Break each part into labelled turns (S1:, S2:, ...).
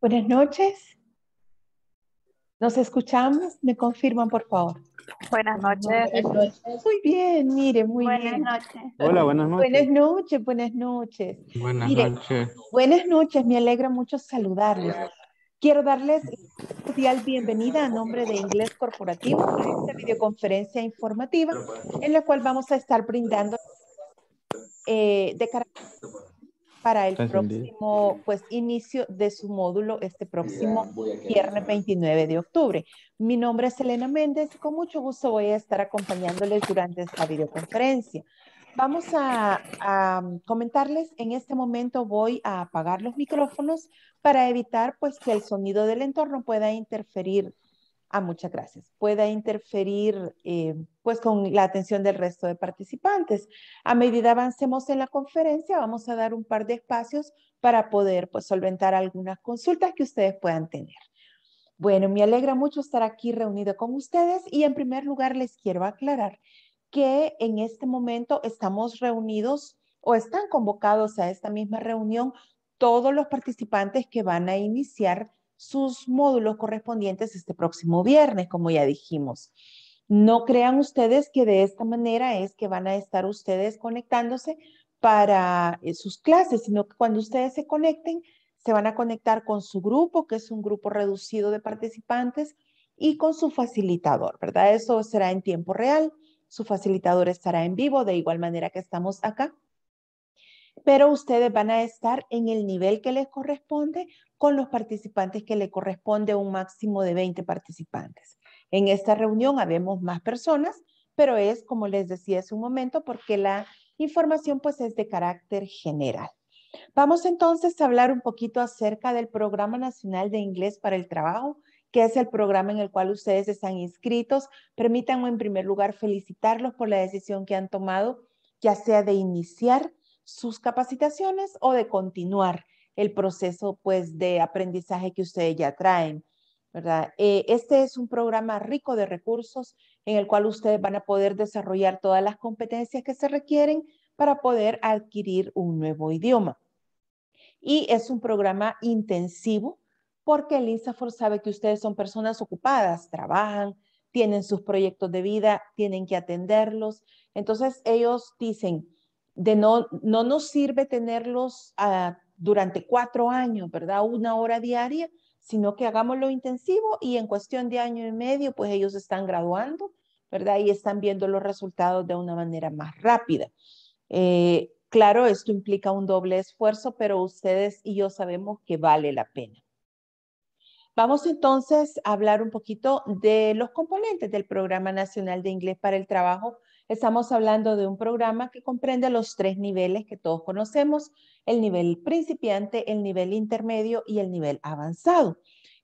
S1: Buenas noches. ¿Nos escuchamos? ¿Me confirman, por favor? Buenas noches. Muy bien, mire, muy bien. Buenas noches. Hola, buenas noches. Buenas noches, buenas noches. Buenas noches. Buenas noches, me alegra mucho saludarles. Quiero darles especial bienvenida a nombre de Inglés Corporativo a esta videoconferencia informativa en la cual vamos a estar brindando eh, de carácter para el próximo pues inicio de su módulo este próximo viernes 29 de octubre. Mi nombre es Elena Méndez y con mucho gusto voy a estar acompañándoles durante esta videoconferencia. Vamos a, a comentarles, en este momento voy a apagar los micrófonos para evitar pues que el sonido del entorno pueda interferir Ah, muchas gracias. Pueda interferir eh, pues con la atención del resto de participantes. A medida avancemos en la conferencia, vamos a dar un par de espacios para poder pues, solventar algunas consultas que ustedes puedan tener. Bueno, me alegra mucho estar aquí reunido con ustedes y en primer lugar les quiero aclarar que en este momento estamos reunidos o están convocados a esta misma reunión todos los participantes que van a iniciar sus módulos correspondientes este próximo viernes, como ya dijimos. No crean ustedes que de esta manera es que van a estar ustedes conectándose para eh, sus clases, sino que cuando ustedes se conecten, se van a conectar con su grupo, que es un grupo reducido de participantes, y con su facilitador, ¿verdad? Eso será en tiempo real. Su facilitador estará en vivo, de igual manera que estamos acá. Pero ustedes van a estar en el nivel que les corresponde con los participantes que le corresponde un máximo de 20 participantes. En esta reunión habemos más personas, pero es, como les decía hace un momento, porque la información pues es de carácter general. Vamos entonces a hablar un poquito acerca del Programa Nacional de Inglés para el Trabajo, que es el programa en el cual ustedes están inscritos. Permítanme en primer lugar felicitarlos por la decisión que han tomado, ya sea de iniciar sus capacitaciones o de continuar el proceso pues de aprendizaje que ustedes ya traen, ¿verdad? Eh, este es un programa rico de recursos en el cual ustedes van a poder desarrollar todas las competencias que se requieren para poder adquirir un nuevo idioma. Y es un programa intensivo porque el INSAFOR sabe que ustedes son personas ocupadas, trabajan, tienen sus proyectos de vida, tienen que atenderlos. Entonces ellos dicen, de no, no nos sirve tenerlos a ah, durante cuatro años, ¿verdad? Una hora diaria, sino que hagamos lo intensivo y en cuestión de año y medio, pues ellos están graduando, ¿verdad? Y están viendo los resultados de una manera más rápida. Eh, claro, esto implica un doble esfuerzo, pero ustedes y yo sabemos que vale la pena. Vamos entonces a hablar un poquito de los componentes del Programa Nacional de Inglés para el Trabajo Estamos hablando de un programa que comprende los tres niveles que todos conocemos, el nivel principiante, el nivel intermedio y el nivel avanzado.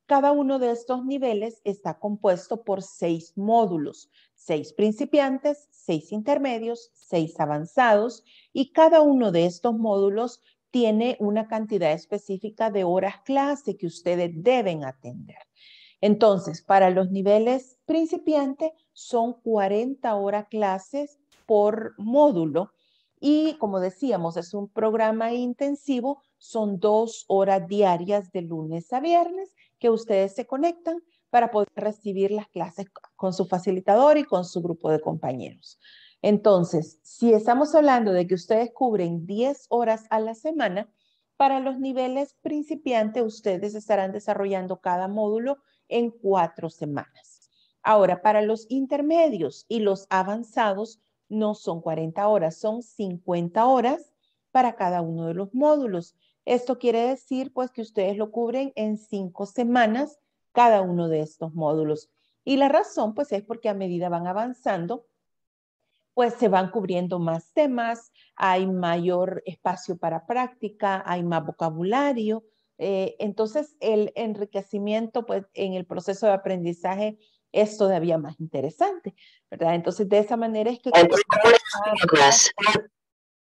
S1: Cada uno de estos niveles está compuesto por seis módulos, seis principiantes, seis intermedios, seis avanzados y cada uno de estos módulos tiene una cantidad específica de horas clase que ustedes deben atender. Entonces, para los niveles principiante, son 40 horas clases por módulo y como decíamos, es un programa intensivo, son dos horas diarias de lunes a viernes que ustedes se conectan para poder recibir las clases con su facilitador y con su grupo de compañeros. Entonces, si estamos hablando de que ustedes cubren 10 horas a la semana, para los niveles principiantes ustedes estarán desarrollando cada módulo en cuatro semanas. Ahora, para los intermedios y los avanzados, no son 40 horas, son 50 horas para cada uno de los módulos. Esto quiere decir, pues, que ustedes lo cubren en cinco semanas cada uno de estos módulos. Y la razón, pues, es porque a medida van avanzando, pues se van cubriendo más temas, hay mayor espacio para práctica, hay más vocabulario. Eh, entonces, el enriquecimiento, pues, en el proceso de aprendizaje es todavía más interesante, ¿verdad? Entonces, de esa manera es que...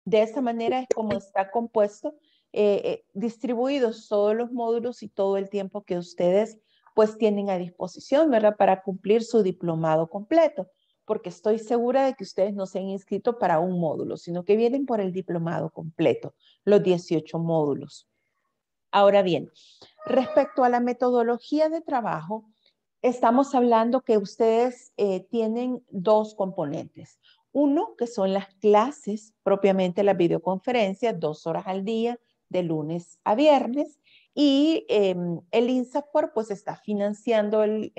S1: De esa manera es como está compuesto, eh, eh, distribuidos todos los módulos y todo el tiempo que ustedes pues tienen a disposición, ¿verdad? Para cumplir su diplomado completo, porque estoy segura de que ustedes no se han inscrito para un módulo, sino que vienen por el diplomado completo, los 18 módulos. Ahora bien, respecto a la metodología de trabajo, estamos hablando que ustedes eh, tienen dos componentes. Uno, que son las clases, propiamente la videoconferencia, dos horas al día, de lunes a viernes. Y em, el INSAFOR pues está financiando el,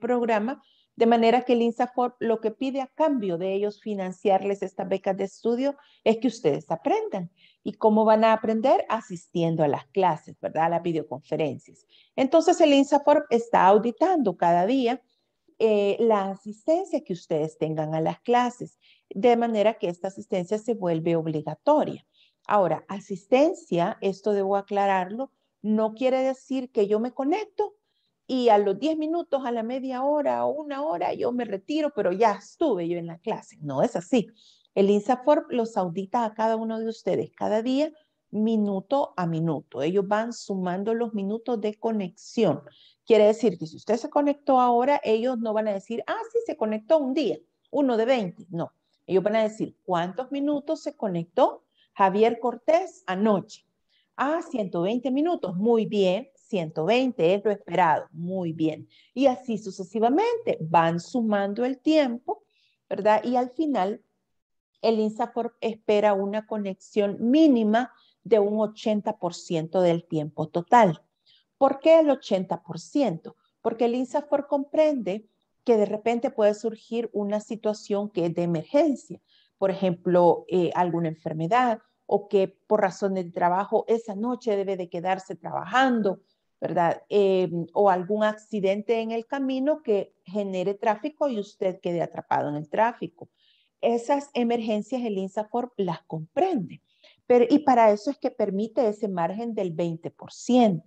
S1: programa, de manera que el INSAFOR lo que pide a cambio de ellos financiarles estas becas de estudio es que ustedes aprendan. ¿Y cómo van a aprender? Asistiendo a las clases, ¿verdad? A las videoconferencias. Entonces, el INSAFORP está auditando cada día eh, la asistencia que ustedes tengan a las clases, de manera que esta asistencia se vuelve obligatoria. Ahora, asistencia, esto debo aclararlo, no quiere decir que yo me conecto y a los 10 minutos, a la media hora o una hora, yo me retiro, pero ya estuve yo en la clase. No es así. El INSAFORP los audita a cada uno de ustedes cada día, minuto a minuto. Ellos van sumando los minutos de conexión. Quiere decir que si usted se conectó ahora, ellos no van a decir, ah, sí, se conectó un día, uno de 20. No, ellos van a decir, ¿cuántos minutos se conectó Javier Cortés anoche? Ah, 120 minutos. Muy bien, 120 es lo esperado. Muy bien. Y así sucesivamente van sumando el tiempo, ¿verdad? Y al final el INSAFOR espera una conexión mínima de un 80% del tiempo total. ¿Por qué el 80%? Porque el INSAFOR comprende que de repente puede surgir una situación que es de emergencia, por ejemplo, eh, alguna enfermedad o que por razón de trabajo esa noche debe de quedarse trabajando, ¿verdad? Eh, o algún accidente en el camino que genere tráfico y usted quede atrapado en el tráfico esas emergencias el INSAFOR las comprende. Pero, y para eso es que permite ese margen del 20%.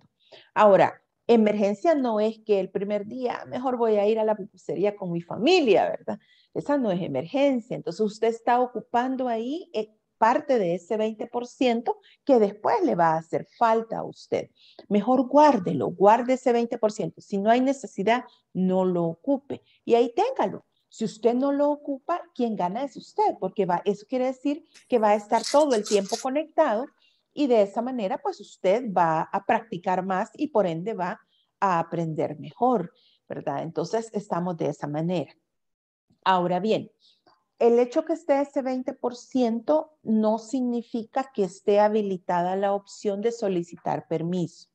S1: Ahora, emergencia no es que el primer día, ah, mejor voy a ir a la pupusería con mi familia, ¿verdad? Esa no es emergencia. Entonces usted está ocupando ahí eh, parte de ese 20% que después le va a hacer falta a usted. Mejor guárdelo, guarde ese 20%. Si no hay necesidad, no lo ocupe y ahí téngalo. Si usted no lo ocupa, quien gana es usted, porque eso quiere decir que va a estar todo el tiempo conectado y de esa manera, pues usted va a practicar más y por ende va a aprender mejor, ¿verdad? Entonces, estamos de esa manera. Ahora bien, el hecho que esté ese 20% no significa que esté habilitada la opción de solicitar permiso.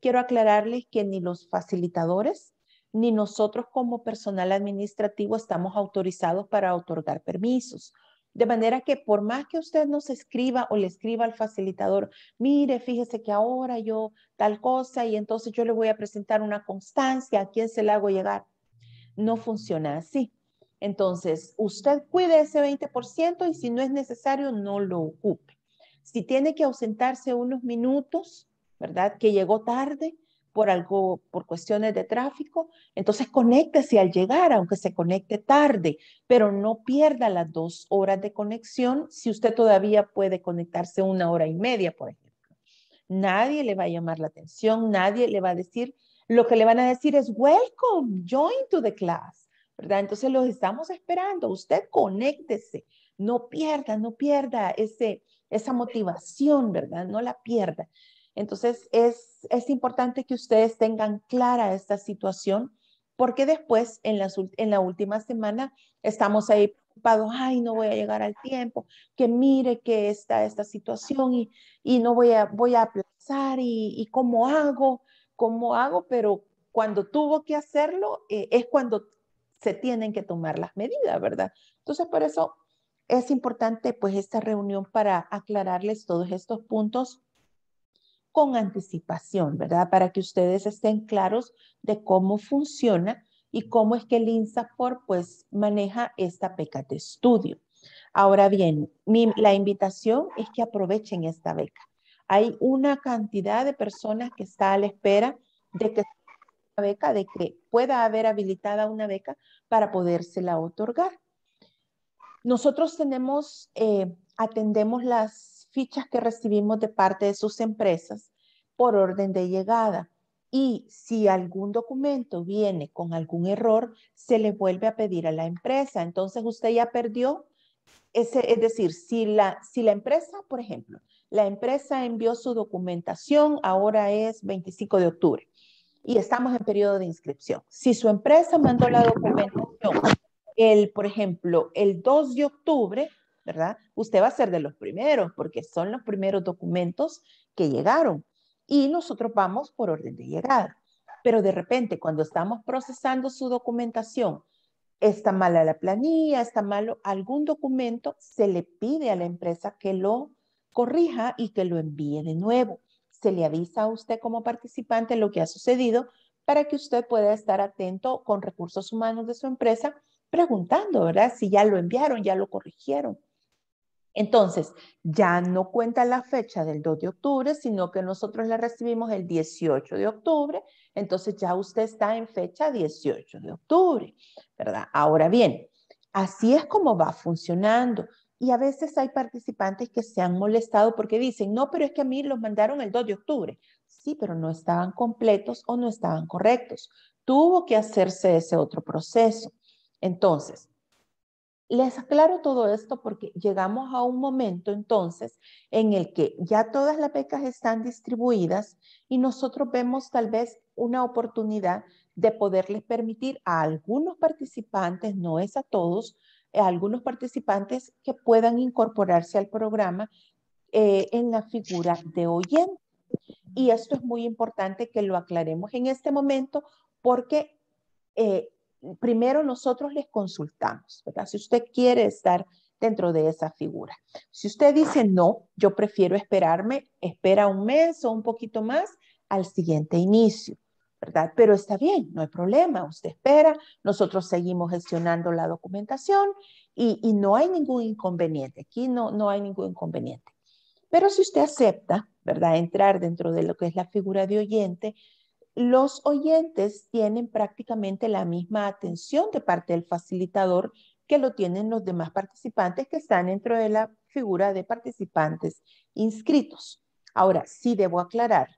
S1: Quiero aclararle que ni los facilitadores ni nosotros como personal administrativo estamos autorizados para otorgar permisos. De manera que por más que usted nos escriba o le escriba al facilitador, mire, fíjese que ahora yo tal cosa y entonces yo le voy a presentar una constancia, ¿a quién se la hago llegar? No funciona así. Entonces, usted cuide ese 20% y si no es necesario, no lo ocupe. Si tiene que ausentarse unos minutos, ¿verdad? Que llegó tarde, por algo, por cuestiones de tráfico, entonces conéctese al llegar, aunque se conecte tarde, pero no pierda las dos horas de conexión si usted todavía puede conectarse una hora y media, por ejemplo. Nadie le va a llamar la atención, nadie le va a decir, lo que le van a decir es, welcome, join to the class, ¿verdad? Entonces los estamos esperando, usted conéctese, no pierda, no pierda ese, esa motivación, ¿verdad? No la pierda. Entonces, es, importante que ustedes tengan clara esta situación porque después, en, la última semana, estamos ahí preocupados, ay, no voy a llegar al tiempo, que mire que está esta situación y, no voy a, voy a aplazar y, cómo hago, cómo hago, pero cuando tuvo que hacerlo eh, es cuando se tienen que tomar las medidas, ¿verdad? Entonces, por eso es importante pues esta reunión para aclararles todos estos puntos con anticipación, ¿verdad? Para que ustedes estén claros de cómo funciona y cómo es que el INSAFOR, pues maneja esta beca de estudio. Ahora bien, la invitación es que aprovechen esta beca. Hay una cantidad de personas que está a la espera de que beca, de que pueda haber habilitada una beca para podérsela otorgar. Nosotros tenemos, eh, atendemos las fichas que recibimos de parte de sus empresas por orden de llegada. Y si algún documento viene con algún error, se le vuelve a pedir a la empresa. Entonces usted ya perdió, ese, es decir, si la, si la empresa, por ejemplo, la empresa envió su documentación, ahora es 25 de octubre y estamos en periodo de inscripción. Si su empresa mandó la documentación, el, por ejemplo, el 2 de octubre, ¿verdad? Usted va a ser de los primeros porque son los primeros documentos que llegaron y nosotros vamos por orden de llegada. Pero de repente, cuando estamos procesando su documentación, está mala la planilla, está malo algún documento, se le pide a la empresa que lo corrija y que lo envíe de nuevo. Se le avisa a usted como participante lo que ha sucedido para que usted pueda estar atento con recursos humanos de su empresa preguntando, ¿verdad? Si ya lo enviaron, ya lo corrigieron. Entonces, ya no cuenta la fecha del 2 de octubre, sino que nosotros la recibimos el 18 de octubre, entonces ya usted está en fecha 18 de octubre, ¿verdad? Ahora bien, así es como va funcionando. Y a veces hay participantes que se han molestado porque dicen, no, pero es que a mí los mandaron el 2 de octubre. Sí, pero no estaban completos o no estaban correctos. Tuvo que hacerse ese otro proceso. Entonces, les aclaro todo esto porque llegamos a un momento entonces en el que ya todas las becas están distribuidas y nosotros vemos tal vez una oportunidad de poderles permitir a algunos participantes, no es a todos, eh, a algunos participantes que puedan incorporarse al programa eh, en la figura de oyente. Y esto es muy importante que lo aclaremos en este momento porque eh, primero nosotros les consultamos, ¿verdad? Si usted quiere estar dentro de esa figura. Si usted dice no, yo prefiero esperarme, espera un mes o un poquito más al siguiente inicio. ¿verdad? Pero está bien, no hay problema, usted espera, nosotros seguimos gestionando la documentación y, no hay ningún inconveniente, aquí no, no hay ningún inconveniente. Pero si usted acepta, ¿verdad? Entrar dentro de lo que es la figura de oyente, los oyentes tienen prácticamente la misma atención de parte del facilitador que lo tienen los demás participantes que están dentro de la figura de participantes inscritos. Ahora, sí debo aclarar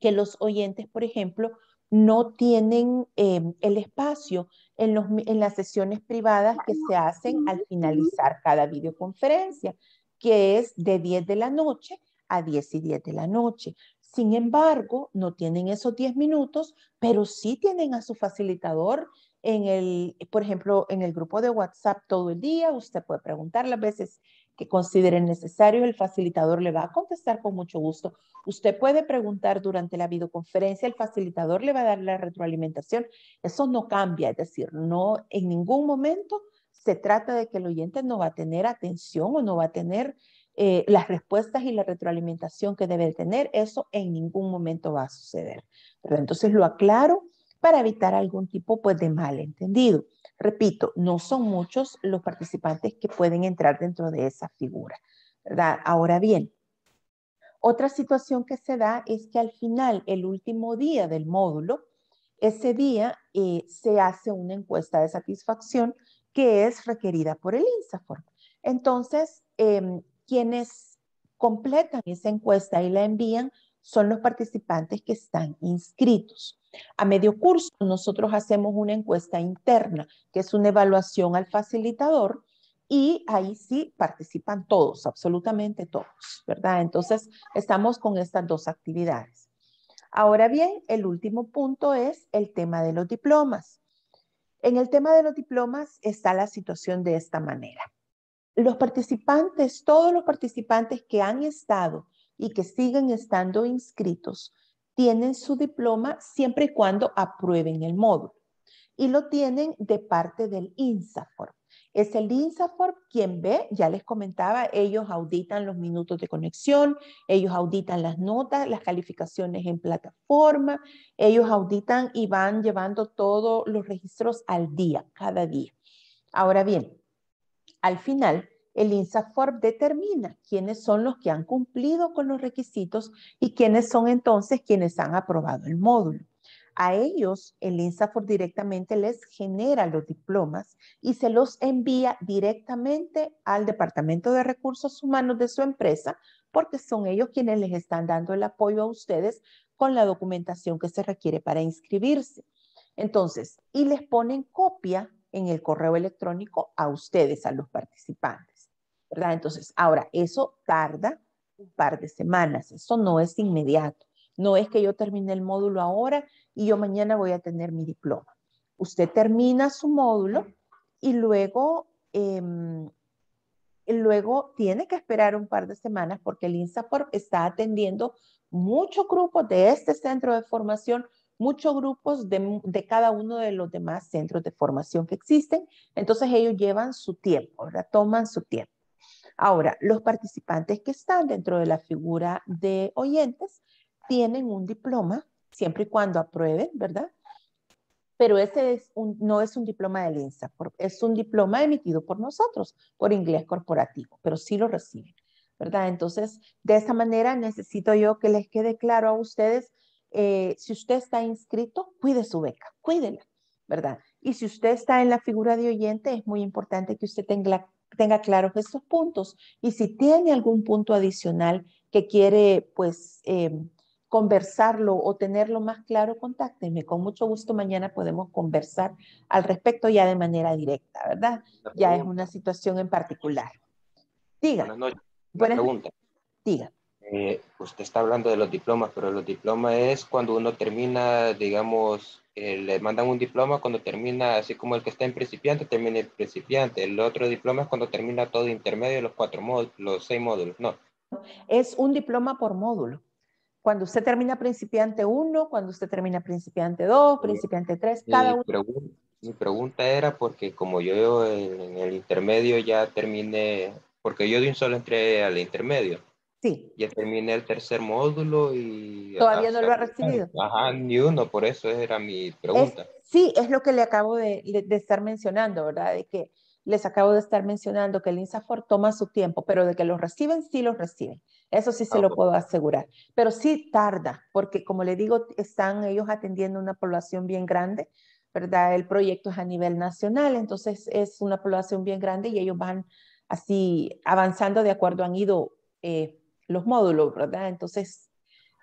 S1: que los oyentes, por ejemplo, no tienen eh, el espacio en, en las sesiones privadas que se hacen al finalizar cada videoconferencia, que es de 10 de la noche a 10 y 10 de la noche. Sin embargo, no tienen esos 10 minutos, pero sí tienen a su facilitador en el, por ejemplo, en el grupo de WhatsApp todo el día. Usted puede preguntar las veces que considere necesario, el facilitador le va a contestar con mucho gusto. Usted puede preguntar durante la videoconferencia, el facilitador le va a dar la retroalimentación. Eso no cambia, es decir, no en ningún momento se trata de que el oyente no va a tener atención o no va a tener eh, las respuestas y la retroalimentación que debe tener, eso en ningún momento va a suceder. Pero entonces lo aclaro para evitar algún tipo pues, de malentendido. Repito, no son muchos los participantes que pueden entrar dentro de esa figura. Ahora bien, otra situación que se da es que al final, el último día del módulo, ese día eh, se hace una encuesta de satisfacción que es requerida por el INSAFORM. Entonces, em, quienes completan esa encuesta y la envían son los participantes que están inscritos. A medio curso nosotros hacemos una encuesta interna, que es una evaluación al facilitador, y ahí sí participan todos, absolutamente todos, ¿verdad? Entonces estamos con estas dos actividades. Ahora bien, el último punto es el tema de los diplomas. En el tema de los diplomas está la situación de esta manera los participantes, todos los participantes que han estado y que siguen estando inscritos, tienen su diploma siempre y cuando aprueben el módulo. Y lo tienen de parte del INSAFOR. Es el INSAFOR quien ve, ya les comentaba, ellos auditan los minutos de conexión, ellos auditan las notas, las calificaciones en plataforma, ellos auditan y van llevando todos los registros al día, cada día. Ahora bien, al final, el INSAFORP determina quiénes son los que han cumplido con los requisitos y quiénes son entonces quienes han aprobado el módulo. A ellos, el INSAFORP directamente les genera los diplomas y se los envía directamente al Departamento de Recursos Humanos de su empresa, porque son ellos quienes les están dando el apoyo a ustedes con la documentación que se requiere para inscribirse. Entonces, y les ponen copia en el correo electrónico a ustedes, a los participantes, ¿verdad? Entonces, ahora, eso tarda un par de semanas, eso no es inmediato, no es que yo termine el módulo ahora y yo mañana voy a tener mi diploma. Usted termina su módulo y luego, em, luego tiene que esperar un par de semanas porque el Insafor está atendiendo muchos grupos de este centro de formación muchos grupos de, cada uno de los demás centros de formación que existen. Entonces ellos llevan su tiempo, ¿verdad? Toman su tiempo. Ahora, los participantes que están dentro de la figura de oyentes tienen un diploma, siempre y cuando aprueben, ¿verdad? Pero ese no es un diploma de INSA, es un diploma emitido por nosotros, por inglés corporativo, pero sí lo reciben, ¿verdad? Entonces, de esa manera necesito yo que les quede claro a ustedes eh, si usted está inscrito, cuide su beca, cuídela, ¿verdad? Y si usted está en la figura de oyente, es muy importante que usted tenga, tenga claros estos puntos. Y si tiene algún punto adicional que quiere, pues, em, conversarlo o tenerlo más claro, contácteme, Con mucho gusto mañana podemos conversar al respecto ya de manera directa, ¿verdad? Ya es una situación en particular. Diga. Buenas noches. Buenas pregunta. Diga. Eh, usted pues, está hablando de los diplomas, pero los diplomas es cuando uno termina, digamos, eh, le mandan un diploma cuando termina, así como el que está en principiante, termina en principiante. El otro diploma es cuando termina todo intermedio, los cuatro módulos, los seis módulos, no. Es un diploma por módulo. Cuando usted termina principiante uno, cuando usted termina principiante 2, principiante 3, cada uno. mi pregunta era porque como yo en, en el intermedio ya terminé, porque yo de un solo entré al intermedio Sí. Ya terminé el tercer módulo y... Todavía no lo ha recibido. Ajá, ni uno, por eso era mi pregunta. sí, es lo que le acabo de, estar mencionando, ¿verdad? De que les acabo de estar mencionando que el INSAFOR toma su tiempo, pero de que los reciben, sí los reciben. Eso sí se ah, lo puedo asegurar. Pero sí tarda, porque como le digo, están ellos atendiendo una población bien grande, ¿verdad? El proyecto es a nivel nacional, entonces es una población bien grande y ellos van así avanzando de acuerdo, han ido... Eh, los módulos, ¿verdad? Entonces,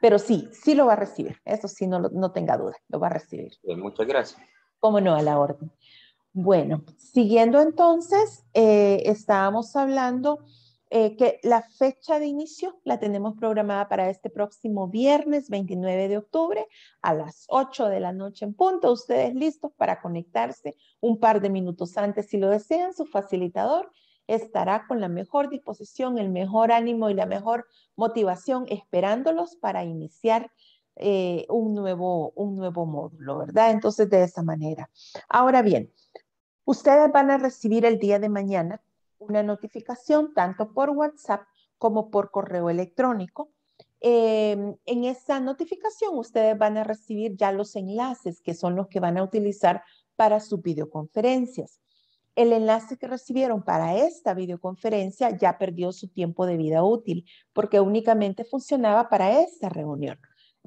S1: pero sí, sí lo va a recibir. Eso sí, no, no tenga duda, lo va a recibir. muchas gracias. Cómo no, a la orden. Bueno, siguiendo entonces, eh, estábamos hablando eh, que la fecha de inicio la tenemos programada para este próximo viernes 29 de octubre a las 8 de la noche en punto. Ustedes listos para conectarse un par de minutos antes si lo desean, su facilitador estará con la mejor disposición, el mejor ánimo y la mejor motivación esperándolos para iniciar eh, un, nuevo, un nuevo módulo, ¿verdad? Entonces, de esa manera. Ahora bien, ustedes van a recibir el día de mañana una notificación tanto por WhatsApp como por correo electrónico. Em, en esa notificación ustedes van a recibir ya los enlaces que son los que van a utilizar para sus videoconferencias el enlace que recibieron para esta videoconferencia ya perdió su tiempo de vida útil porque únicamente funcionaba para esta reunión.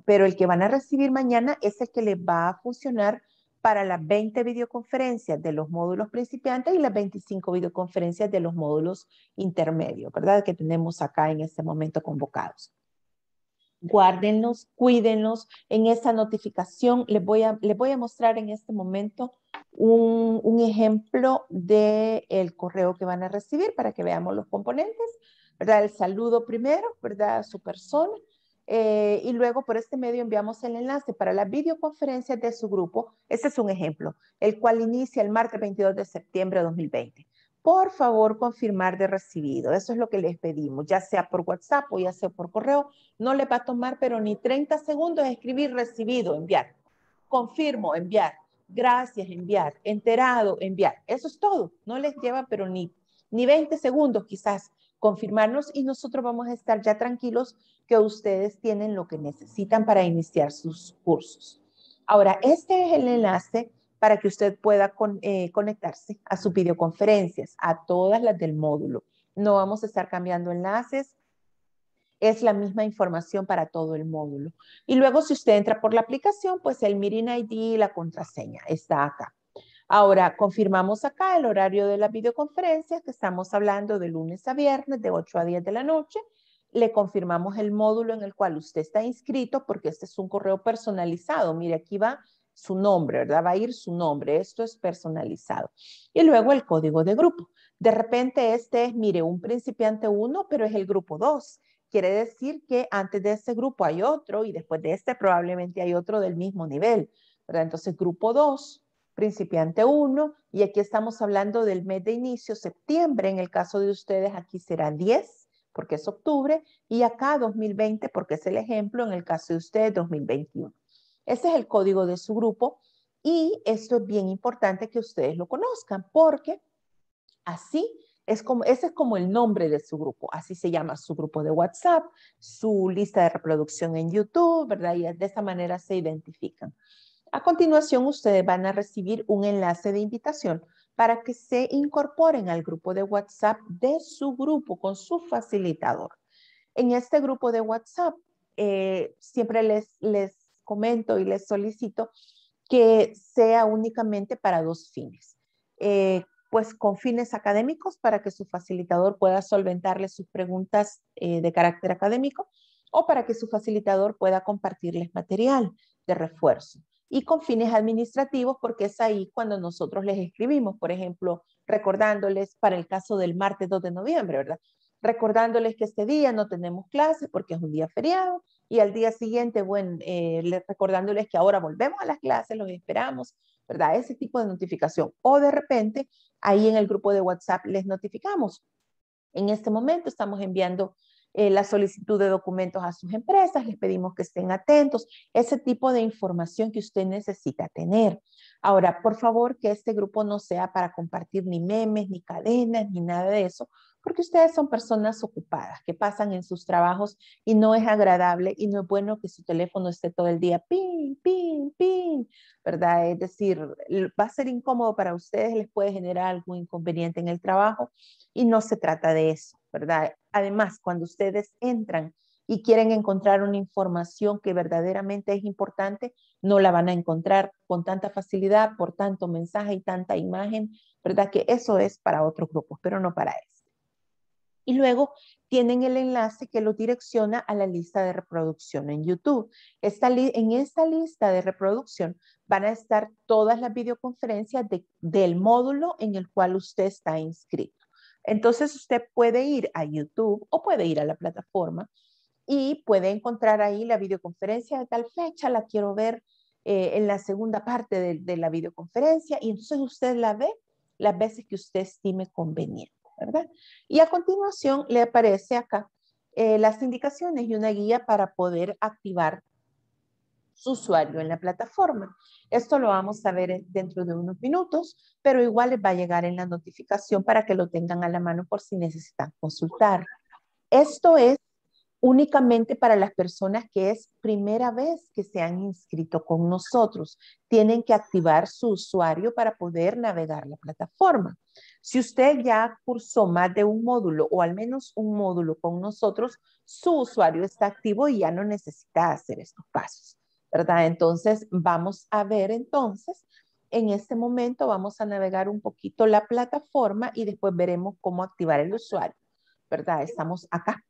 S1: Pero el que van a recibir mañana es el que les va a funcionar para las 20 videoconferencias de los módulos principiantes y las 25 videoconferencias de los módulos intermedios, ¿verdad? Que tenemos acá en este momento convocados. Guárdenlos, cuídenlos. En esta notificación les voy a, les voy a mostrar en este momento un, ejemplo de el correo que van a recibir para que veamos los componentes, ¿verdad? El saludo primero, ¿verdad? A su persona. Eh, y luego por este medio enviamos el enlace para la videoconferencia de su grupo. Este es un ejemplo, el cual inicia el martes 22 de septiembre de 2020. Por favor, confirmar de recibido. Eso es lo que les pedimos, ya sea por WhatsApp o ya sea por correo. No le va a tomar, pero ni 30 segundos escribir recibido, enviar. Confirmo, enviar gracias, enviar, enterado, enviar. Eso es todo. No les lleva, pero ni, ni 20 segundos quizás confirmarnos y nosotros vamos a estar ya tranquilos que ustedes tienen lo que necesitan para iniciar sus cursos. Ahora, este es el enlace para que usted pueda eh, conectarse a sus videoconferencias, a todas las del módulo. No vamos a estar cambiando enlaces, es la misma información para todo el módulo. Y luego si usted entra por la aplicación, pues el Mirin ID y la contraseña está acá. Ahora, confirmamos acá el horario de la videoconferencia, que estamos hablando de lunes a viernes, de 8 a 10 de la noche. Le confirmamos el módulo en el cual usted está inscrito, porque este es un correo personalizado. Mire, aquí va su nombre, ¿verdad? Va a ir su nombre. Esto es personalizado. Y luego el código de grupo. De repente este es, mire, un principiante 1, pero es el grupo 2 quiere decir que antes de ese grupo hay otro y después de este probablemente hay otro del mismo nivel, ¿verdad? Entonces, grupo 2, principiante 1, y aquí estamos hablando del mes de inicio, septiembre, en el caso de ustedes aquí serán 10, porque es octubre, y acá 2020, porque es el ejemplo, en el caso de ustedes 2021. Ese es el código de su grupo y esto es bien importante que ustedes lo conozcan, porque así es como, ese es como el nombre de su grupo, así se llama su grupo de WhatsApp, su lista de reproducción en YouTube, ¿verdad? Y de esa manera se identifican. A continuación, ustedes van a recibir un enlace de invitación para que se incorporen al grupo de WhatsApp de su grupo con su facilitador. En este grupo de WhatsApp, eh, siempre les, les comento y les solicito que sea únicamente para dos fines. Eh, pues con fines académicos para que su facilitador pueda solventarles sus preguntas eh, de carácter académico o para que su facilitador pueda compartirles material de refuerzo. Y con fines administrativos, porque es ahí cuando nosotros les escribimos, por ejemplo, recordándoles para el caso del martes 2 de noviembre, ¿verdad? Recordándoles que este día no tenemos clases porque es un día feriado y al día siguiente, bueno, eh, recordándoles que ahora volvemos a las clases, los esperamos ¿verdad? Ese tipo de notificación. O de repente, ahí en el grupo de WhatsApp les notificamos. En este momento estamos enviando eh, la solicitud de documentos a sus empresas, les pedimos que estén atentos, ese tipo de información que usted necesita tener. Ahora, por favor, que este grupo no sea para compartir ni memes, ni cadenas, ni nada de eso, porque ustedes son personas ocupadas que pasan en sus trabajos y no es agradable y no es bueno que su teléfono esté todo el día pin, pin, pin, ¿verdad? Es decir, va a ser incómodo para ustedes, les puede generar algún inconveniente en el trabajo y no se trata de eso, ¿verdad? Además, cuando ustedes entran y quieren encontrar una información que verdaderamente es importante, no la van a encontrar con tanta facilidad por tanto mensaje y tanta imagen, ¿verdad? Que eso es para otros grupos, pero no para eso y luego tienen el enlace que los direcciona a la lista de reproducción en YouTube. Esta en esta lista de reproducción van a estar todas las videoconferencias del módulo en el cual usted está inscrito. Entonces usted puede ir a YouTube o puede ir a la plataforma y puede encontrar ahí la videoconferencia de tal fecha, la quiero ver eh, en la segunda parte de, de la videoconferencia y entonces usted la ve las veces que usted estime conveniente. Y a continuación le aparece acá eh, las indicaciones y una guía para poder activar su usuario en la plataforma. Esto lo vamos a ver dentro de unos minutos, pero igual les va a llegar en la notificación para que lo tengan a la mano por si necesitan consultar. Esto es únicamente para las personas que es primera vez que se han inscrito con nosotros. Tienen que activar su usuario para poder navegar la plataforma. Si usted ya cursó más de un módulo o al menos un módulo con nosotros, su usuario está activo y ya no necesita hacer estos pasos, ¿verdad? Entonces, vamos a ver entonces en este momento vamos a navegar un poquito la plataforma y después veremos cómo activar el usuario, ¿verdad? Estamos acá.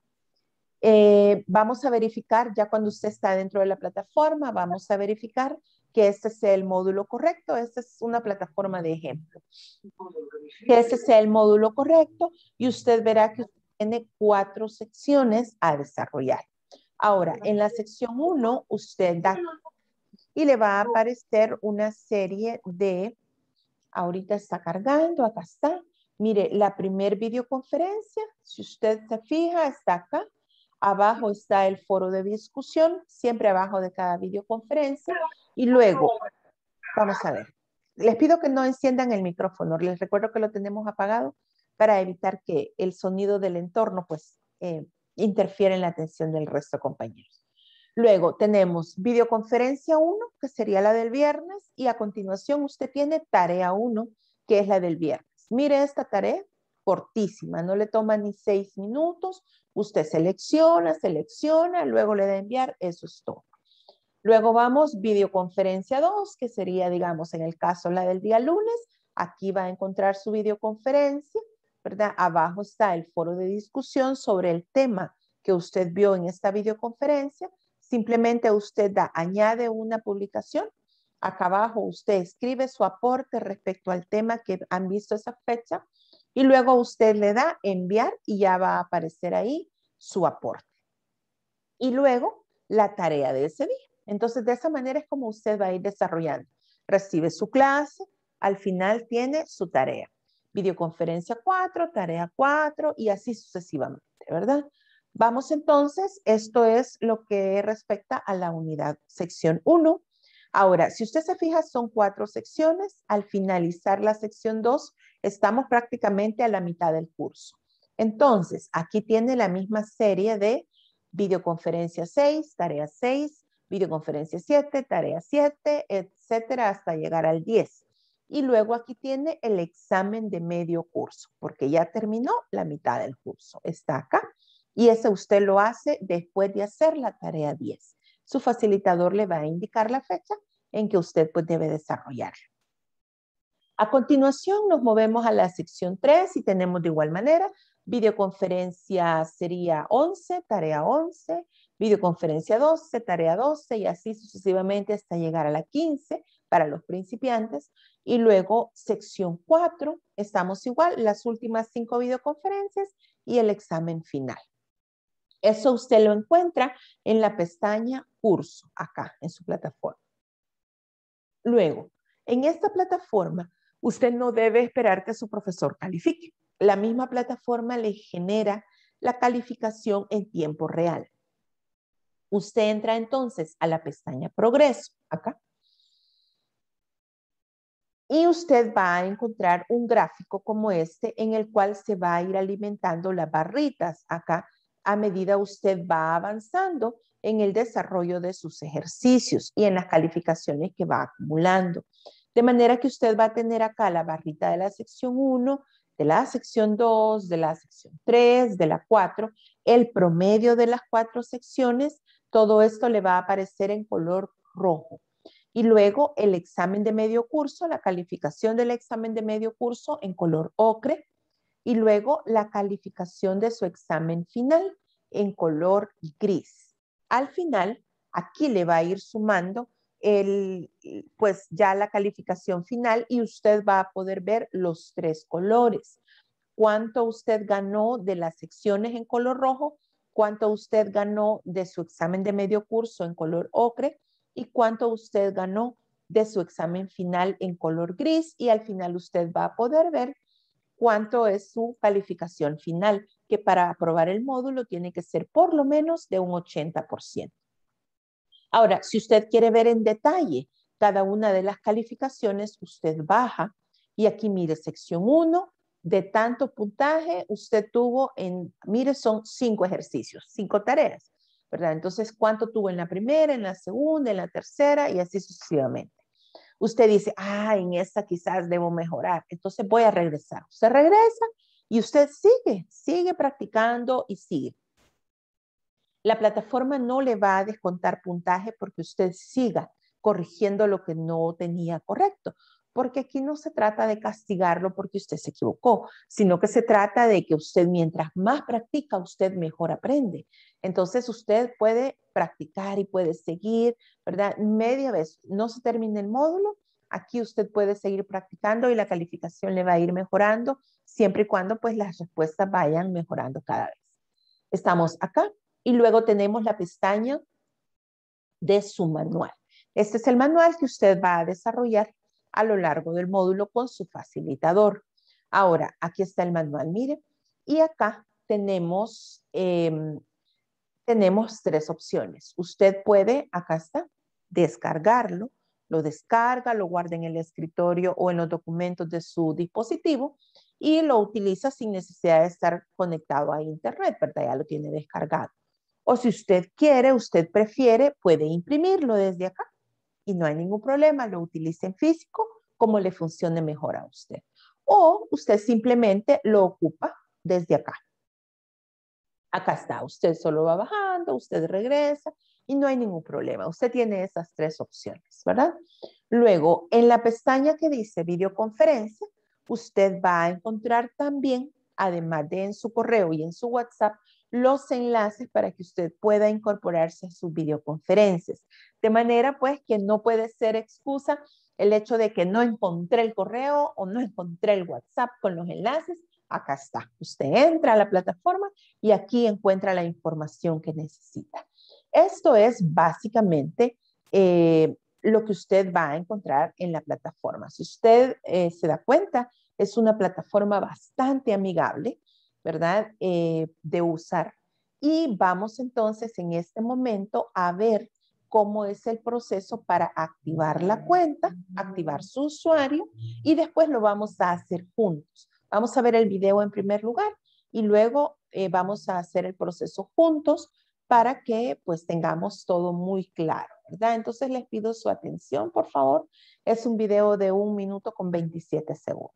S1: Eh, vamos a verificar ya cuando usted está dentro de la plataforma, vamos a verificar que este sea el módulo correcto. Esta es una plataforma de ejemplo. Que este sea el módulo correcto y usted verá que tiene cuatro secciones a desarrollar. Ahora, en la sección 1, usted da y le va a aparecer una serie de, ahorita está cargando, acá está. Mire, la primer videoconferencia, si usted se fija, está acá Abajo está el foro de discusión, siempre abajo de cada videoconferencia. Y luego, vamos a ver, les pido que no enciendan el micrófono. Les recuerdo que lo tenemos apagado para evitar que el sonido del entorno pues eh, interfiera en la atención del resto de compañeros. Luego tenemos videoconferencia 1, que sería la del viernes, y a continuación usted tiene tarea 1, que es la del viernes. Mire esta tarea cortísima, no le toma ni seis minutos, Usted selecciona, selecciona, luego le da enviar, eso es todo. Luego vamos videoconferencia 2, que sería, digamos, en el caso la del día lunes. Aquí va a encontrar su videoconferencia, ¿verdad? Abajo está el foro de discusión sobre el tema que usted vio en esta videoconferencia. Simplemente usted da, añade una publicación. Acá abajo usted escribe su aporte respecto al tema que han visto esa fecha y luego usted le da enviar y ya va a aparecer ahí su aporte. Y luego la tarea de ese día. Entonces, de esa manera es como usted va a ir desarrollando. Recibe su clase, al final tiene su tarea. Videoconferencia 4, tarea 4 y así sucesivamente, ¿verdad? Vamos entonces, esto es lo que respecta a la unidad sección 1. Ahora, si usted se fija, son cuatro secciones. Al finalizar la sección 2, estamos prácticamente a la mitad del curso. Entonces, aquí tiene la misma serie de videoconferencia 6, tarea 6, videoconferencia 7, tarea 7, etcétera, hasta llegar al 10. Y luego aquí tiene el examen de medio curso, porque ya terminó la mitad del curso. Está acá. Y ese usted lo hace después de hacer la tarea 10. Su facilitador le va a indicar la fecha en que usted pues, debe desarrollarlo. A continuación nos movemos a la sección 3 y tenemos de igual manera videoconferencia sería 11, tarea 11, videoconferencia 12, tarea 12 y así sucesivamente hasta llegar a la 15 para los principiantes. Y luego sección 4, estamos igual, las últimas cinco videoconferencias y el examen final. Eso usted lo encuentra en la pestaña curso, acá en su plataforma. Luego, en esta plataforma usted no debe esperar que su profesor califique. La misma plataforma le genera la calificación en tiempo real. Usted entra entonces a la pestaña Progreso, acá. Y usted va a encontrar un gráfico como este en el cual se va a ir alimentando las barritas acá a medida usted va avanzando en el desarrollo de sus ejercicios y en las calificaciones que va acumulando. De manera que usted va a tener acá la barrita de la sección 1, de la sección 2, de la sección 3, de la 4, el promedio de las cuatro secciones, todo esto le va a aparecer en color rojo. Y luego el examen de medio curso, la calificación del examen de medio curso en color ocre. Y luego la calificación de su examen final en color gris. Al final, aquí le va a ir sumando el, pues ya la calificación final y usted va a poder ver los tres colores. Cuánto usted ganó de las secciones en color rojo, cuánto usted ganó de su examen de medio curso en color ocre y cuánto usted ganó de su examen final en color gris y al final usted va a poder ver cuánto es su calificación final, que para aprobar el módulo tiene que ser por lo menos de un 80%. Ahora, si usted quiere ver en detalle cada una de las calificaciones, usted baja y aquí mire sección 1, de tanto puntaje usted tuvo en, mire, son cinco ejercicios, cinco tareas, ¿verdad? Entonces, ¿cuánto tuvo en la primera, en la segunda, en la tercera y así sucesivamente? Usted dice, ah, en esta quizás debo mejorar, entonces voy a regresar. Usted regresa y usted sigue, sigue practicando y sigue. La plataforma no le va a descontar puntaje porque usted siga corrigiendo lo que no tenía correcto, porque aquí no se trata de castigarlo porque usted se equivocó, sino que se trata de que usted mientras más practica, usted mejor aprende. Entonces usted puede practicar y puede seguir, ¿verdad? Media vez, no se termina el módulo, aquí usted puede seguir practicando y la calificación le va a ir mejorando siempre y cuando pues las respuestas vayan mejorando cada vez. Estamos acá y luego tenemos la pestaña de su manual. Este es el manual que usted va a desarrollar a lo largo del módulo con su facilitador. Ahora, aquí está el manual, mire, y acá tenemos, em, tenemos tres opciones. Usted puede, acá está, descargarlo, lo descarga, lo guarda en el escritorio o en los documentos de su dispositivo y lo utiliza sin necesidad de estar conectado a internet, ¿verdad? Ya lo tiene descargado. O si usted quiere, usted prefiere, puede imprimirlo desde acá y no hay ningún problema, lo utilice en físico como le funcione mejor a usted. O usted simplemente lo ocupa desde acá. Acá está, usted solo va bajando, usted regresa y no hay ningún problema. Usted tiene esas tres opciones, ¿verdad? Luego, en la pestaña que dice videoconferencia, usted va a encontrar también además de en su correo y en su WhatsApp, los enlaces para que usted pueda incorporarse a sus videoconferencias. De manera pues que no puede ser excusa el hecho de que no encontré el correo o no encontré el WhatsApp con los enlaces. Acá está. Usted entra a la plataforma y aquí encuentra la información que necesita. Esto es básicamente eh, lo que usted va a encontrar en la plataforma. Si usted eh, se da cuenta, es una plataforma bastante amigable, ¿verdad? Eh, de usar. Y vamos entonces en este momento a ver cómo es el proceso para activar la cuenta, activar su usuario y después lo vamos a hacer juntos. Vamos a ver el video en primer lugar y luego eh, vamos a hacer el proceso juntos para que pues tengamos todo muy claro, ¿verdad? Entonces les pido su atención, por favor. Es un video de un minuto con 27 segundos.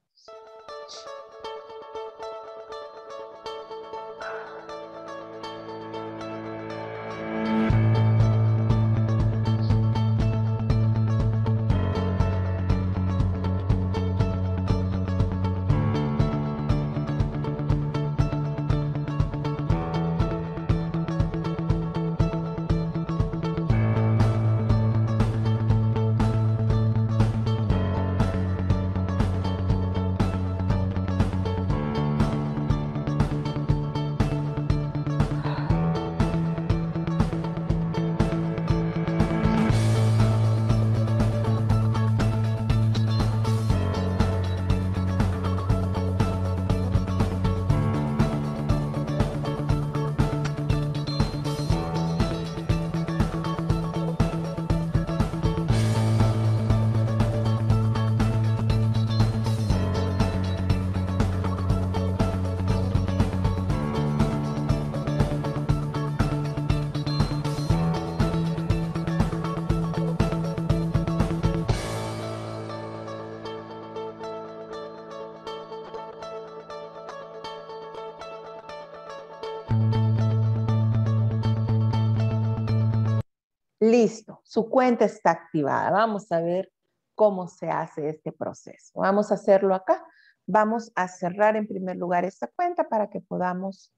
S1: Listo, su cuenta está activada. Vamos a ver cómo se hace este proceso. Vamos a hacerlo acá. Vamos a cerrar en primer lugar esta cuenta para que podamos,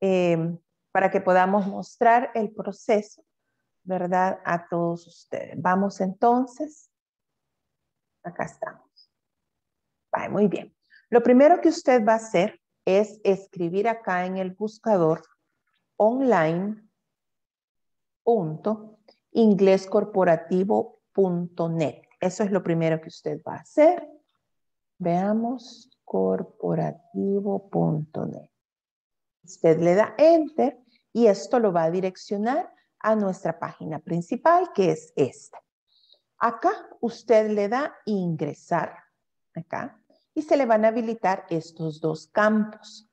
S1: em, para que podamos mostrar el proceso, ¿verdad? A todos ustedes. Vamos entonces. Acá estamos. muy bien. Lo primero que usted va a hacer es escribir acá en el buscador online punto inglescorporativo.net. Eso es lo primero que usted va a hacer. Veamos corporativo.net. Usted le da enter y esto lo va a direccionar a nuestra página principal que es esta. Acá usted le da ingresar, acá, y se le van a habilitar estos dos campos.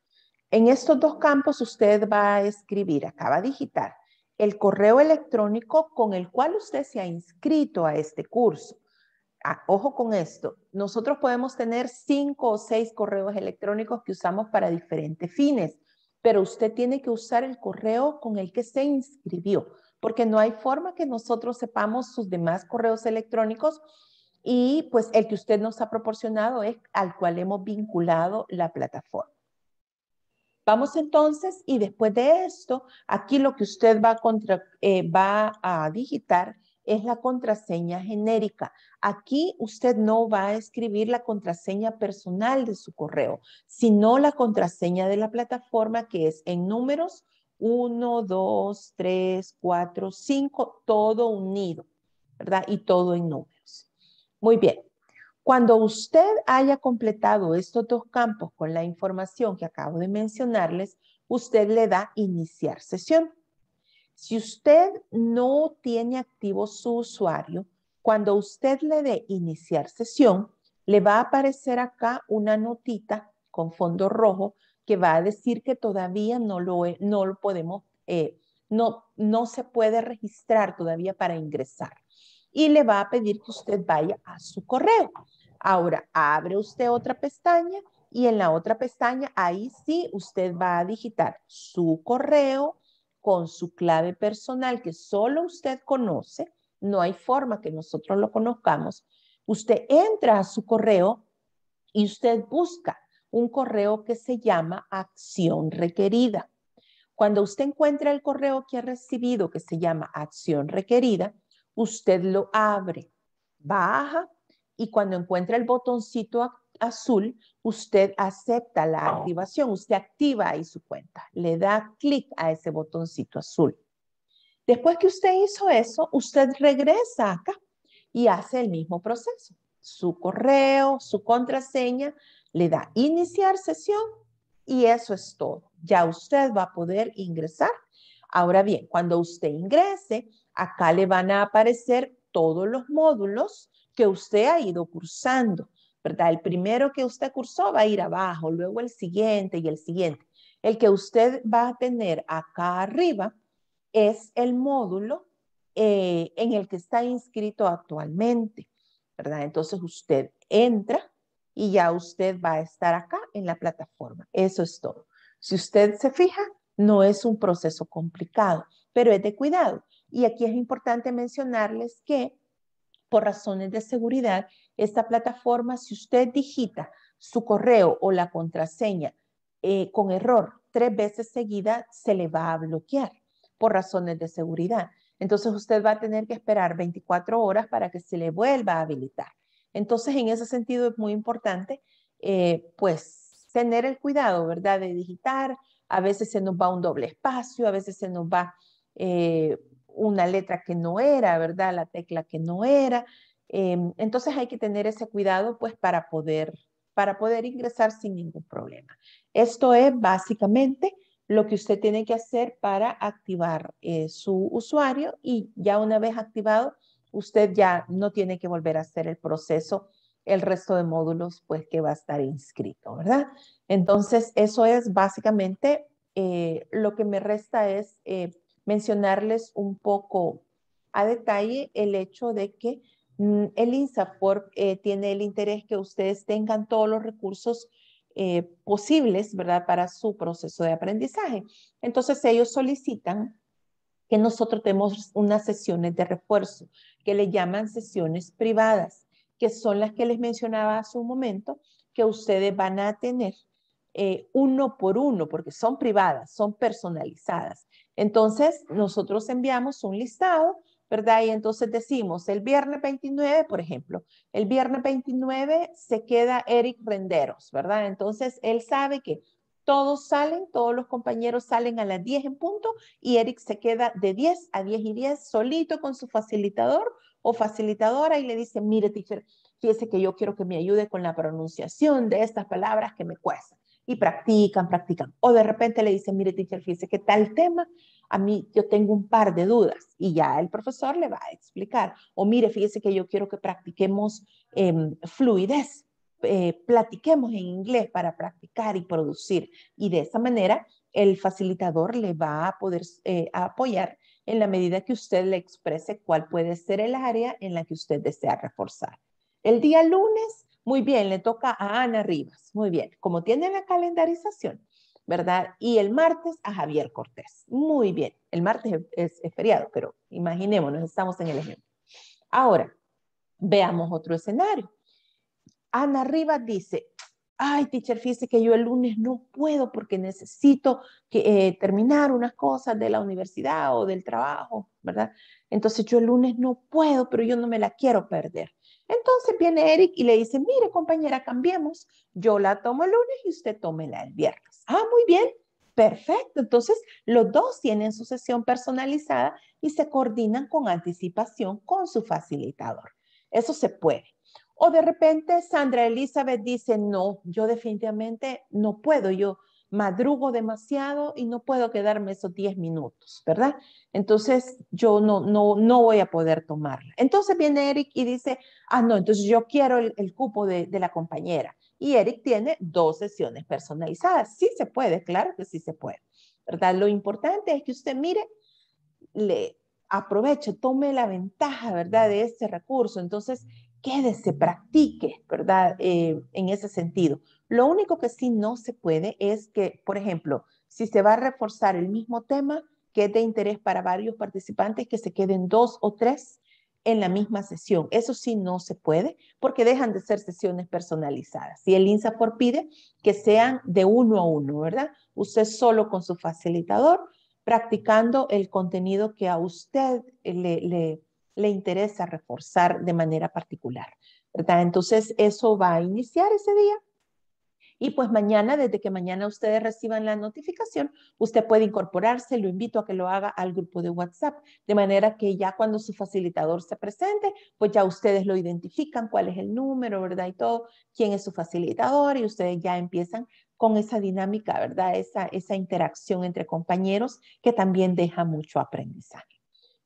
S1: En estos dos campos usted va a escribir, acá va a digitar el correo electrónico con el cual usted se ha inscrito a este curso. Ah, ojo con esto, nosotros podemos tener cinco o seis correos electrónicos que usamos para diferentes fines, pero usted tiene que usar el correo con el que se inscribió, porque no hay forma que nosotros sepamos sus demás correos electrónicos y pues el que usted nos ha proporcionado es al cual hemos vinculado la plataforma. Vamos entonces y después de esto, aquí lo que usted va a, eh, va a digitar es la contraseña genérica. Aquí usted no va a escribir la contraseña personal de su correo, sino la contraseña de la plataforma que es en números 1, 2, 3, 4, 5, todo unido, ¿verdad? Y todo en números. Muy bien. Cuando usted haya completado estos dos campos con la información que acabo de mencionarles, usted le da iniciar sesión. Si usted no tiene activo su usuario, cuando usted le dé iniciar sesión, le va a aparecer acá una notita con fondo rojo que va a decir que todavía no lo, no lo podemos, eh, no, no se puede registrar todavía para ingresar. Y le va a pedir que usted vaya a su correo. Ahora abre usted otra pestaña y en la otra pestaña, ahí sí, usted va a digitar su correo con su clave personal que solo usted conoce. No hay forma que nosotros lo conozcamos. Usted entra a su correo y usted busca un correo que se llama acción requerida. Cuando usted encuentra el correo que ha recibido que se llama acción requerida, usted lo abre, baja y cuando encuentra el botoncito azul, usted acepta la ah, activación, usted activa ahí su cuenta, le da clic a ese botoncito azul. Después que usted hizo eso, usted regresa acá y hace el mismo proceso. Su correo, su contraseña, le da iniciar sesión y eso es todo. Ya usted va a poder ingresar. Ahora bien, cuando usted ingrese, acá le van a aparecer todos los módulos que usted ha ido cursando, ¿verdad? El primero que usted cursó va a ir abajo, luego el siguiente y el siguiente. El que usted va a tener acá arriba es el módulo eh, en el que está inscrito actualmente, ¿verdad? Entonces usted entra y ya usted va a estar acá en la plataforma. Eso es todo. Si usted se fija, no es un proceso complicado, pero es de cuidado. Y aquí es importante mencionarles que por razones de seguridad, esta plataforma, si usted digita su correo o la contraseña eh, con error tres veces seguida, se le va a bloquear por razones de seguridad. Entonces usted va a tener que esperar 24 horas para que se le vuelva a habilitar. Entonces, en ese sentido es muy importante, eh, pues, tener el cuidado, ¿verdad? De digitar, a veces se nos va un doble espacio, a veces se nos va eh, una letra que no era, ¿verdad? La tecla que no era. Em, entonces hay que tener ese cuidado pues para poder, para poder ingresar sin ningún problema. Esto es básicamente lo que usted tiene que hacer para activar eh, su usuario y ya una vez activado, usted ya no tiene que volver a hacer el proceso, el resto de módulos pues que va a estar inscrito, ¿verdad? Entonces, eso es básicamente eh, lo que me resta es eh, mencionarles un poco a detalle el hecho de que mm, el INSAPOR eh, tiene el interés que ustedes tengan todos los recursos eh, posibles, ¿verdad?, para su proceso de aprendizaje. Entonces, ellos solicitan que nosotros tenemos unas sesiones de refuerzo, que le llaman sesiones privadas, que son las que les mencionaba hace un momento, que ustedes van a tener eh, uno por uno, porque son privadas, son personalizadas. Entonces, nosotros enviamos un listado, ¿verdad? Y entonces decimos, el viernes 29, por ejemplo, el viernes 29 se queda Eric Renderos, ¿verdad? Entonces, él sabe que todos salen, todos los compañeros salen a las 10 en punto y Eric se queda de 10 a 10 y 10 solito con su facilitador o facilitadora y le dice, mire, teacher, fíjese que yo quiero que me ayude con la pronunciación de estas palabras que me cuestan y practican, practican. O de repente le dicen, mire, teacher, fíjese que tal tema, a mí yo tengo un par de dudas y ya el profesor le va a explicar. O mire, fíjese que yo quiero que practiquemos em, fluidez, eh, platiquemos en inglés para practicar y producir. Y de esa manera el facilitador le va a poder eh, apoyar en la medida que usted le exprese cuál puede ser el área en la que usted desea reforzar. El día lunes muy bien, le toca a Ana Rivas. Muy bien, como tiene la calendarización, ¿verdad? Y el martes a Javier Cortés. Muy bien, el martes es, feriado, pero imaginémonos, estamos en el ejemplo. Ahora, veamos otro escenario. Ana Rivas dice, ay, teacher, fíjese que yo el lunes no puedo porque necesito que, eh, terminar unas cosas de la universidad o del trabajo, ¿verdad? Entonces yo el lunes no puedo, pero yo no me la quiero perder. Entonces viene Eric y le dice, mire compañera, cambiemos. Yo la tomo el lunes y usted tómela el viernes. Ah, muy bien, perfecto. Entonces los dos tienen su sesión personalizada y se coordinan con anticipación con su facilitador. Eso se puede. O de repente Sandra Elizabeth dice, no, yo definitivamente no puedo, yo madrugo demasiado y no puedo quedarme esos 10 minutos, ¿verdad? Entonces yo no, no, no voy a poder tomarla. Entonces viene Eric y dice, ah, no, entonces yo quiero el, cupo de, de la compañera. Y Eric tiene dos sesiones personalizadas. Sí se puede, claro que sí se puede, ¿verdad? Lo importante es que usted mire, le aproveche, tome la ventaja, ¿verdad? De este recurso. Entonces, quédese, practique, ¿verdad? Eh, en ese sentido. Lo único que sí no se puede es que, por ejemplo, si se va a reforzar el mismo tema que es de interés para varios participantes, que se queden dos o tres en la misma sesión. Eso sí no se puede porque dejan de ser sesiones personalizadas. Y el INSAPOR pide que sean de uno a uno, ¿verdad? Usted solo con su facilitador, practicando el contenido que a usted le, le interesa reforzar de manera particular, ¿verdad? Entonces, eso va a iniciar ese día y pues mañana, desde que mañana ustedes reciban la notificación, usted puede incorporarse, lo invito a que lo haga al grupo de WhatsApp, de manera que ya cuando su facilitador se presente, pues ya ustedes lo identifican, cuál es el número, ¿verdad? Y todo, quién es su facilitador y ustedes ya empiezan con esa dinámica, ¿verdad? Esa, esa interacción entre compañeros que también deja mucho aprendizaje.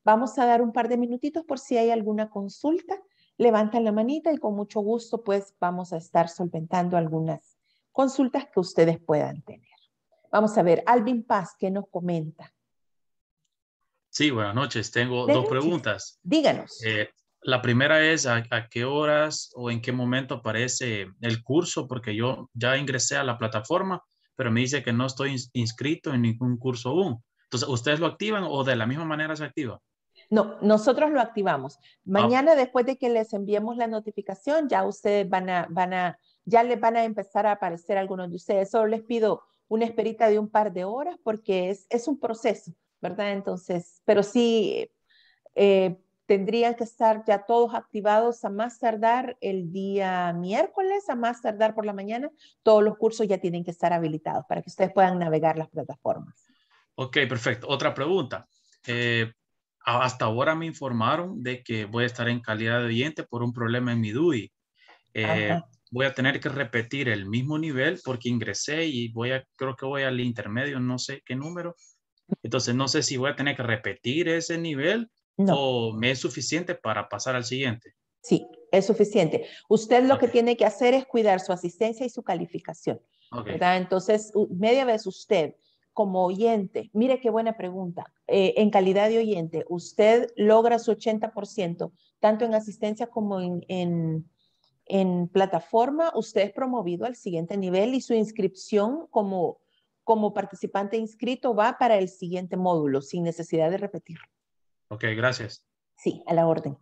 S1: Vamos a dar un par de minutitos por si hay alguna consulta. Levantan la manita y con mucho gusto pues vamos a estar solventando algunas consultas que ustedes puedan tener. Vamos a ver, Alvin Paz, ¿qué nos comenta? Sí, buenas noches. Tengo dos preguntas. Díganos. Eh, la primera es a, qué horas o en qué momento aparece el curso, porque yo ya ingresé a la plataforma, pero me dice que no estoy inscrito en ningún curso aún. Entonces, ¿ustedes lo activan o de la misma manera se activa? No, nosotros lo activamos. Ah. Mañana, después de que les enviemos la notificación, ya ustedes van a, van a ya les van a empezar a aparecer algunos de ustedes. Solo les pido una esperita de un par de horas porque es, un proceso, ¿verdad? Entonces, pero sí eh, tendrían que estar ya todos activados a más tardar el día miércoles, a más tardar por la mañana. Todos los cursos ya tienen que estar habilitados para que ustedes puedan navegar las plataformas. Ok, perfecto. Otra pregunta. Eh, hasta ahora me informaron de que voy a estar en calidad de oyente por un problema en mi DUI. Eh, voy a tener que repetir el mismo nivel porque ingresé y voy a, creo que voy al intermedio, no sé qué número. Entonces no sé si voy a tener que repetir ese nivel o me es suficiente para pasar al siguiente. Sí, es suficiente. Usted lo que tiene que hacer es cuidar su asistencia y su calificación. Entonces, media vez usted como oyente, mire qué buena pregunta, eh, en calidad de oyente, usted logra su 80%, tanto en asistencia como en, en plataforma, usted es promovido al siguiente nivel y su inscripción como, como participante inscrito va para el siguiente módulo sin necesidad de repetir. Ok, gracias. Sí, a la orden.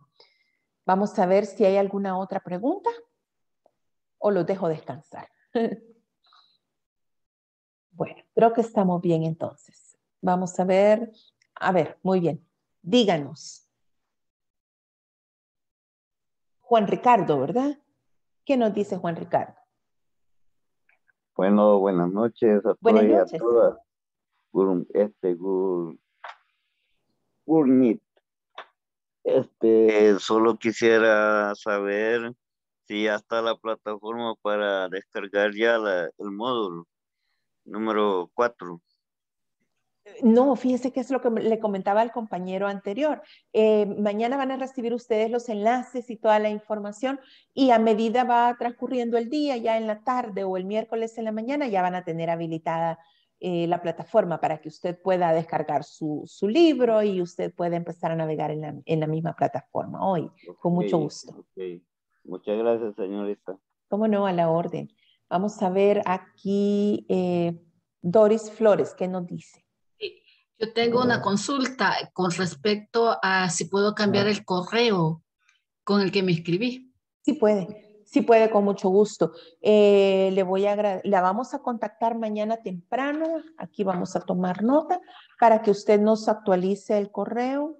S1: Vamos a ver si hay alguna otra pregunta o los dejo descansar. bueno, creo que estamos bien entonces. Vamos a ver. A ver, muy bien. Díganos. Juan Ricardo, ¿verdad? ¿Qué nos dice Juan Ricardo? Bueno, buenas noches a todos y a todas. este, Este, solo quisiera saber si ya está la plataforma para descargar ya el módulo número 4. No, fíjese que es lo que le comentaba al compañero anterior. Eh, mañana van a recibir ustedes los enlaces y toda la información y a medida va transcurriendo el día, ya en la tarde o el miércoles en la mañana, ya van a tener habilitada eh, la plataforma para que usted pueda descargar su, libro y usted pueda empezar a navegar en la, misma plataforma hoy, con mucho gusto. Muchas gracias, señorita. Cómo no, a la orden. Vamos a ver aquí eh, Doris Flores, ¿qué nos dice? Yo tengo una consulta con respecto a si puedo cambiar el correo con el que me escribí. Sí puede, sí puede, con mucho gusto. Eh, le voy a la vamos a contactar mañana temprano, aquí vamos a tomar nota para que usted nos actualice el correo.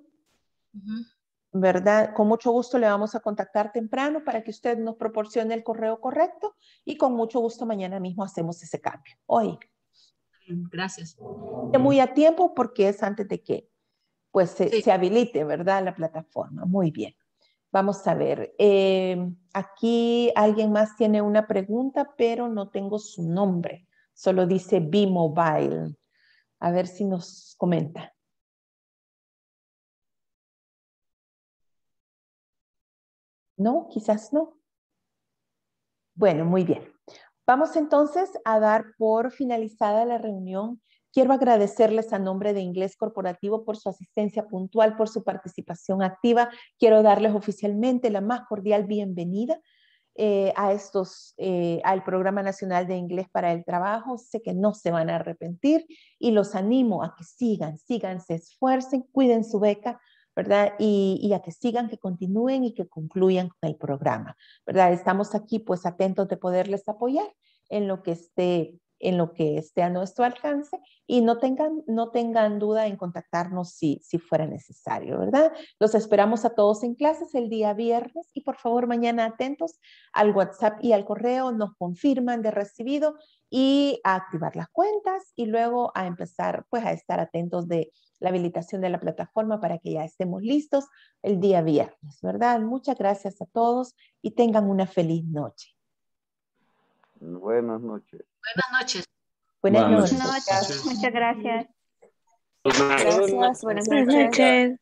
S1: ¿Verdad? Con mucho gusto le vamos a contactar temprano para que usted nos proporcione el correo correcto y con mucho gusto mañana mismo hacemos ese cambio. Hoy. Gracias. Muy a tiempo porque es antes de que pues se, habilite, ¿verdad? La plataforma. Muy bien. Vamos a ver. Eh, aquí alguien más tiene una pregunta, pero no tengo su nombre. Solo dice B-Mobile. A ver si nos comenta. No, quizás no. Bueno, muy bien. Vamos entonces a dar por finalizada la reunión. Quiero agradecerles a nombre de Inglés Corporativo por su asistencia puntual, por su participación activa. Quiero darles oficialmente la más cordial bienvenida eh, a estos, eh, al Programa Nacional de Inglés para el Trabajo. Sé que no se van a arrepentir y los animo a que sigan, sigan, se esfuercen, cuiden su beca, ¿verdad? Y, a que sigan, que continúen y que concluyan con el programa, ¿verdad? Estamos aquí pues atentos de poderles apoyar en lo que esté en lo que esté a nuestro alcance y no tengan, no tengan duda en contactarnos si, si fuera necesario, ¿verdad? Los esperamos a todos en clases el día viernes y por favor mañana atentos al WhatsApp y al correo, nos confirman de recibido y a activar las cuentas y luego a empezar pues a estar atentos de la habilitación de la plataforma para que ya estemos listos el día viernes, ¿verdad? Muchas gracias a todos y tengan una feliz noche. Buenas noches. Buenas noches. Buenas noches. Muchas Gracias. Buenas noches.